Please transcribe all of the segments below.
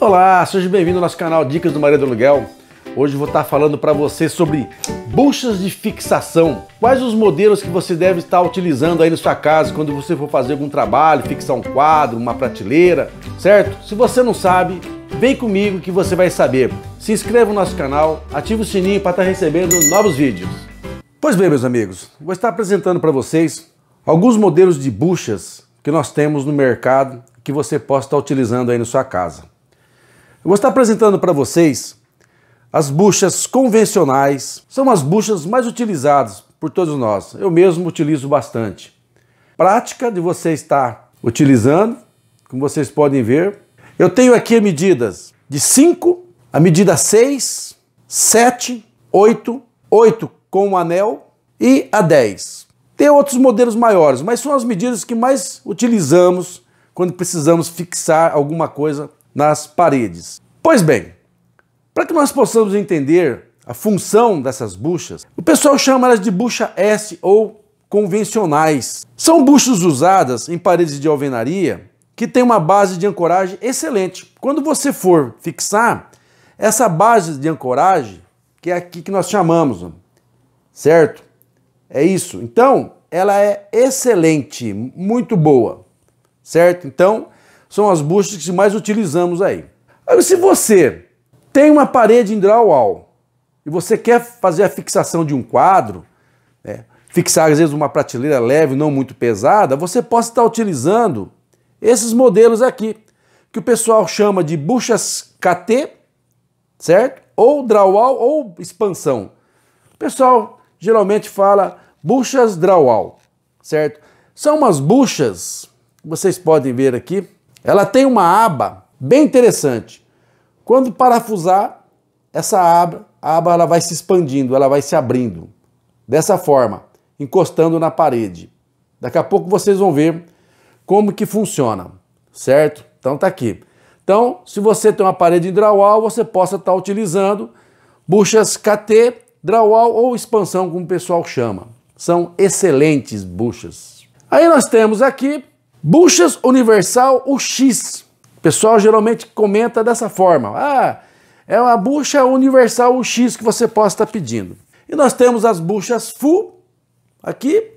Olá, seja bem-vindo ao nosso canal Dicas do Maria do Aluguel. Hoje vou estar falando para você sobre buchas de fixação. Quais os modelos que você deve estar utilizando aí na sua casa quando você for fazer algum trabalho, fixar um quadro, uma prateleira, certo? Se você não sabe, vem comigo que você vai saber. Se inscreva no nosso canal, ative o sininho para estar tá recebendo novos vídeos. Pois bem, meus amigos, vou estar apresentando para vocês alguns modelos de buchas que nós temos no mercado que você possa estar utilizando aí na sua casa. Eu vou estar apresentando para vocês as buchas convencionais. São as buchas mais utilizadas por todos nós. Eu mesmo utilizo bastante. Prática de você estar utilizando, como vocês podem ver. Eu tenho aqui medidas de 5, a medida 6, 7, 8, 8 com o anel e a 10. Tem outros modelos maiores, mas são as medidas que mais utilizamos quando precisamos fixar alguma coisa nas paredes. Pois bem, para que nós possamos entender a função dessas buchas, o pessoal chama elas de bucha S ou convencionais. São buchas usadas em paredes de alvenaria que tem uma base de ancoragem excelente. Quando você for fixar, essa base de ancoragem, que é aqui que nós chamamos, certo? É isso. Então, ela é excelente, muito boa, certo? Então, são as buchas que mais utilizamos aí. Agora, se você tem uma parede em drywall e você quer fazer a fixação de um quadro, né, fixar às vezes uma prateleira leve, não muito pesada, você pode estar utilizando esses modelos aqui, que o pessoal chama de buchas KT, certo? Ou drywall ou expansão. O pessoal geralmente fala buchas drywall, certo? São umas buchas, vocês podem ver aqui, ela tem uma aba bem interessante. Quando parafusar essa aba, a aba ela vai se expandindo, ela vai se abrindo. Dessa forma, encostando na parede. Daqui a pouco vocês vão ver como que funciona, certo? Então tá aqui. Então, se você tem uma parede em drywall, você possa estar tá utilizando buchas KT, drywall ou expansão, como o pessoal chama. São excelentes buchas. Aí nós temos aqui Buchas Universal UX. O pessoal geralmente comenta dessa forma. Ah, é uma bucha Universal UX que você possa estar pedindo. E nós temos as buchas Full aqui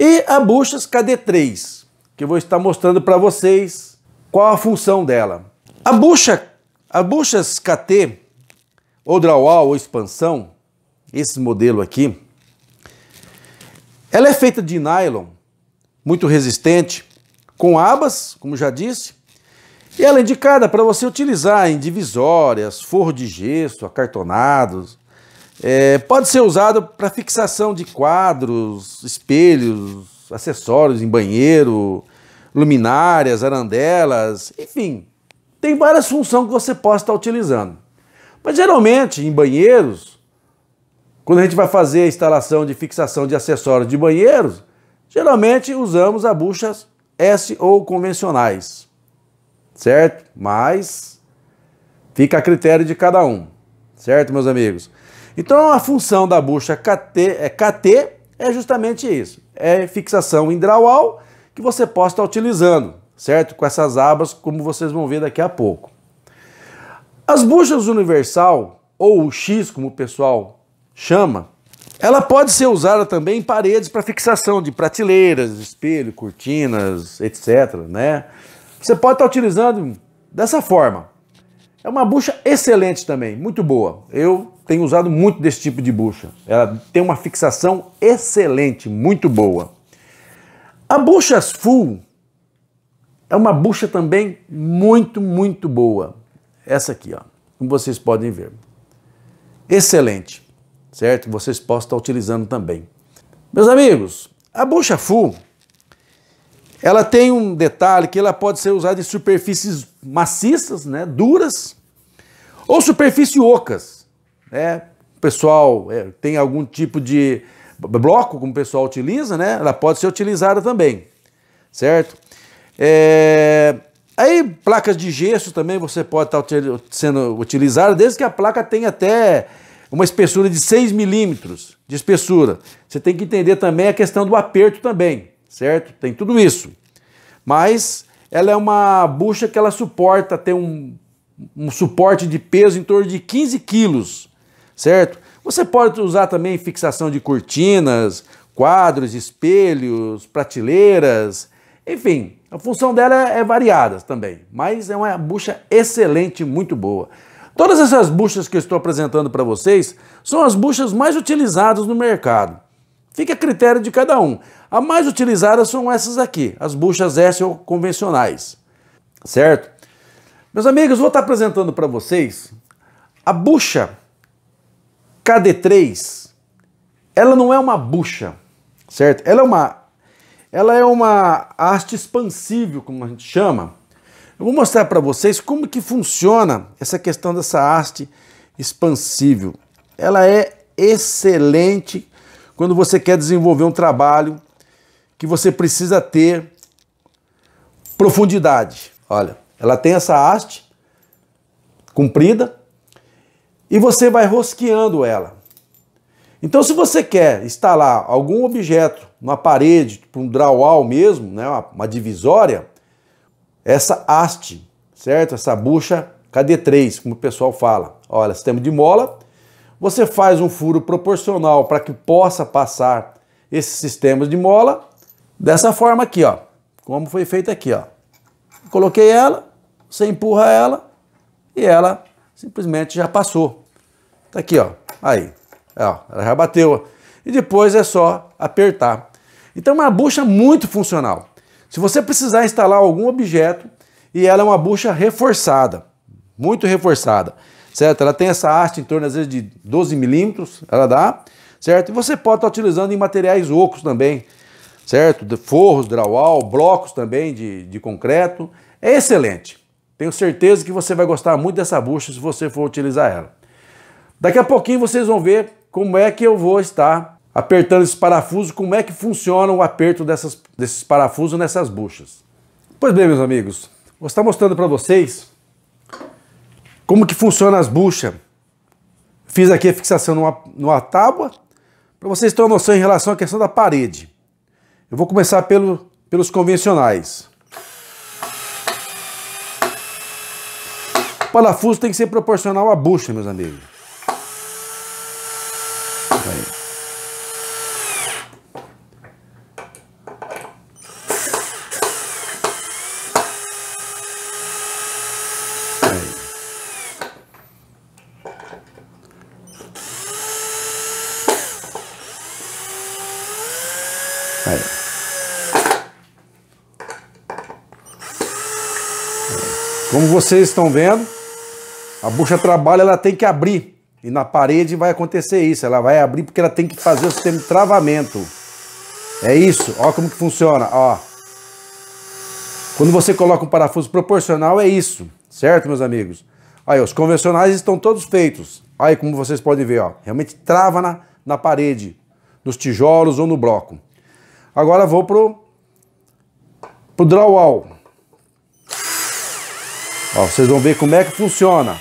e a buchas KD3, que eu vou estar mostrando para vocês qual a função dela. A bucha, a buchas KT ou drawall ou expansão, esse modelo aqui, ela é feita de nylon, muito resistente, com abas, como já disse, e ela é indicada para você utilizar em divisórias, forro de gesso, acartonados. É, pode ser usado para fixação de quadros, espelhos, acessórios em banheiro, luminárias, arandelas, enfim. Tem várias funções que você pode estar utilizando. Mas geralmente em banheiros, quando a gente vai fazer a instalação de fixação de acessórios de banheiros, geralmente usamos as buchas S ou convencionais, certo? Mas fica a critério de cada um, certo, meus amigos? Então a função da bucha KT é, KT é justamente isso, é fixação em que você possa estar utilizando, certo? Com essas abas, como vocês vão ver daqui a pouco. As buchas universal, ou X como o pessoal chama, ela pode ser usada também em paredes para fixação de prateleiras, espelho, cortinas, etc. Né? Você pode estar tá utilizando dessa forma. É uma bucha excelente também, muito boa. Eu tenho usado muito desse tipo de bucha. Ela tem uma fixação excelente, muito boa. A bucha full é uma bucha também muito, muito boa. Essa aqui, ó, como vocês podem ver. Excelente certo? vocês possam estar utilizando também. Meus amigos, a bucha full, ela tem um detalhe que ela pode ser usada em superfícies maciças, né, duras, ou superfícies ocas, né? O pessoal é, tem algum tipo de bloco, como o pessoal utiliza, né? Ela pode ser utilizada também, certo? É... Aí placas de gesso também você pode estar sendo utilizada, desde que a placa tenha até uma espessura de 6 milímetros de espessura. Você tem que entender também a questão do aperto também, certo? Tem tudo isso. Mas ela é uma bucha que ela suporta, ter um, um suporte de peso em torno de 15 quilos, certo? Você pode usar também fixação de cortinas, quadros, espelhos, prateleiras, enfim, a função dela é variada também, mas é uma bucha excelente, muito boa. Todas essas buchas que eu estou apresentando para vocês são as buchas mais utilizadas no mercado. Fica a critério de cada um. A mais utilizada são essas aqui, as buchas S ou convencionais, certo? Meus amigos, vou estar apresentando para vocês a bucha KD3. Ela não é uma bucha, certo? Ela é uma, ela é uma haste expansível, como a gente chama, eu vou mostrar para vocês como que funciona essa questão dessa haste expansível. Ela é excelente quando você quer desenvolver um trabalho que você precisa ter profundidade. Olha, ela tem essa haste comprida e você vai rosqueando ela. Então, se você quer instalar algum objeto na parede, tipo um drywall mesmo, né, uma, uma divisória, essa haste, certo? Essa bucha KD3, como o pessoal fala. Olha, sistema de mola, você faz um furo proporcional para que possa passar esses sistemas de mola dessa forma aqui, ó. Como foi feito aqui, ó. Coloquei ela, você empurra ela e ela simplesmente já passou. Tá aqui, ó. Aí. Ó, ela já bateu. E depois é só apertar. Então é uma bucha muito funcional. Se você precisar instalar algum objeto, e ela é uma bucha reforçada, muito reforçada, certo? Ela tem essa haste em torno, às vezes, de 12 milímetros, ela dá, certo? E você pode estar utilizando em materiais ocos também, certo? De forros, drywall, blocos também de, de concreto. É excelente. Tenho certeza que você vai gostar muito dessa bucha se você for utilizar ela. Daqui a pouquinho vocês vão ver como é que eu vou estar apertando esses parafusos, como é que funciona o aperto dessas, desses parafusos nessas buchas. Pois bem, meus amigos, vou estar mostrando para vocês como que funciona as buchas. Fiz aqui a fixação numa, numa tábua, para vocês terem uma noção em relação à questão da parede. Eu vou começar pelo, pelos convencionais. O parafuso tem que ser proporcional à bucha, meus amigos. Aí. Aí. Como vocês estão vendo, a bucha trabalha, ela tem que abrir. E na parede vai acontecer isso, ela vai abrir porque ela tem que fazer o sistema de travamento. É isso, Olha como que funciona, ó. Quando você coloca um parafuso proporcional é isso, certo meus amigos? Aí os convencionais estão todos feitos. Aí como vocês podem ver, ó, realmente trava na, na parede, nos tijolos ou no bloco. Agora vou pro, pro drywall. Ó, vocês vão ver como é que funciona.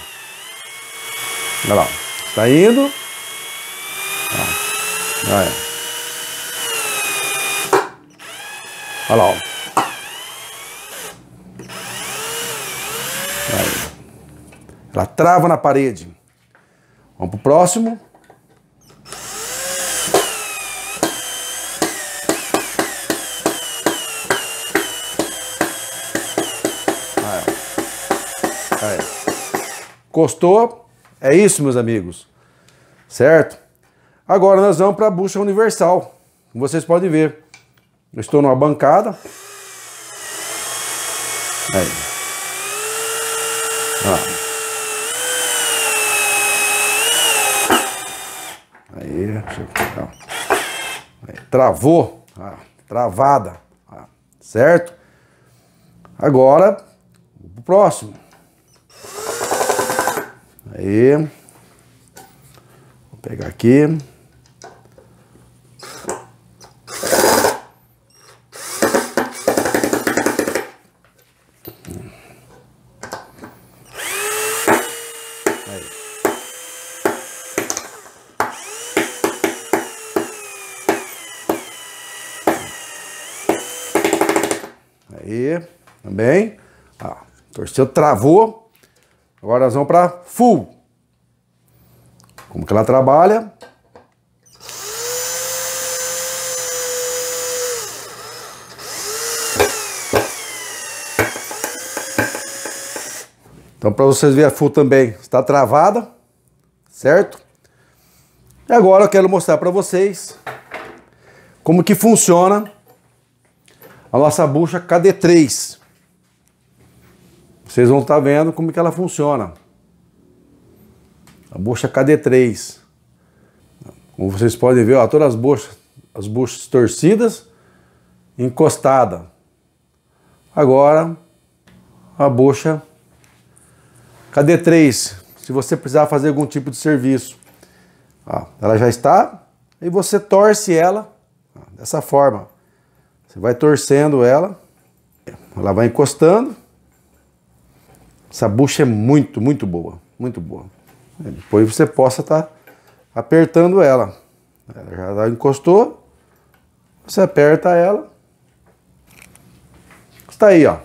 Olha lá, tá indo. olha. olha lá, ó. Ela trava na parede. Vamos pro próximo. Costou, É isso, meus amigos. Certo? Agora nós vamos para a bucha universal. Como vocês podem ver, eu estou numa bancada. Aí. Ah. Aí, deixa eu... Aí. Travou. Ah. Travada. Ah. Certo? Agora, o próximo. Aí. Vou pegar aqui. Aí, também. Ó, torceu, travou. Agora nós vamos para full. Como que ela trabalha? Então para vocês verem a full também está travada, certo? E agora eu quero mostrar para vocês como que funciona a nossa bucha KD3. Vocês vão estar vendo como que ela funciona. A bucha KD3. Como vocês podem ver, ó, todas as buchas, as buchas torcidas, encostada. Agora, a bucha KD3. Se você precisar fazer algum tipo de serviço. Ó, ela já está e você torce ela ó, dessa forma. Você vai torcendo ela, ela vai encostando essa bucha é muito, muito boa. Muito boa. É, depois você possa estar tá apertando ela. Ela já encostou. Você aperta ela. Está aí, ó.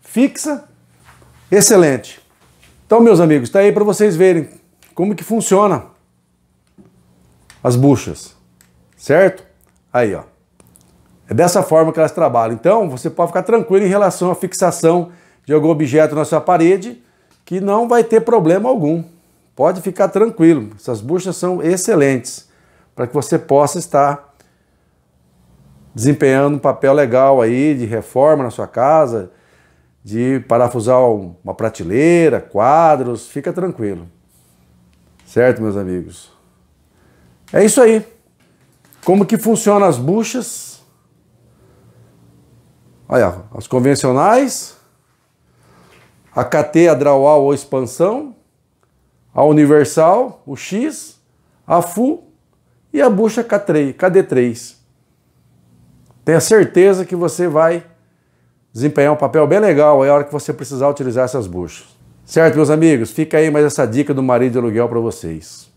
Fixa. Excelente. Então, meus amigos, está aí para vocês verem como que funciona as buchas. Certo? Aí, ó. É dessa forma que elas trabalham. Então, você pode ficar tranquilo em relação à fixação de algum objeto na sua parede, que não vai ter problema algum. Pode ficar tranquilo, essas buchas são excelentes para que você possa estar desempenhando um papel legal aí de reforma na sua casa, de parafusar uma prateleira, quadros, fica tranquilo. Certo, meus amigos? É isso aí. Como que funcionam as buchas? Olha, as convencionais, a KT, a Drawal ou Expansão, a Universal, o X, a FU e a bucha KD3. Tenha certeza que você vai desempenhar um papel bem legal é a hora que você precisar utilizar essas buchas. Certo, meus amigos? Fica aí mais essa dica do marido de aluguel para vocês.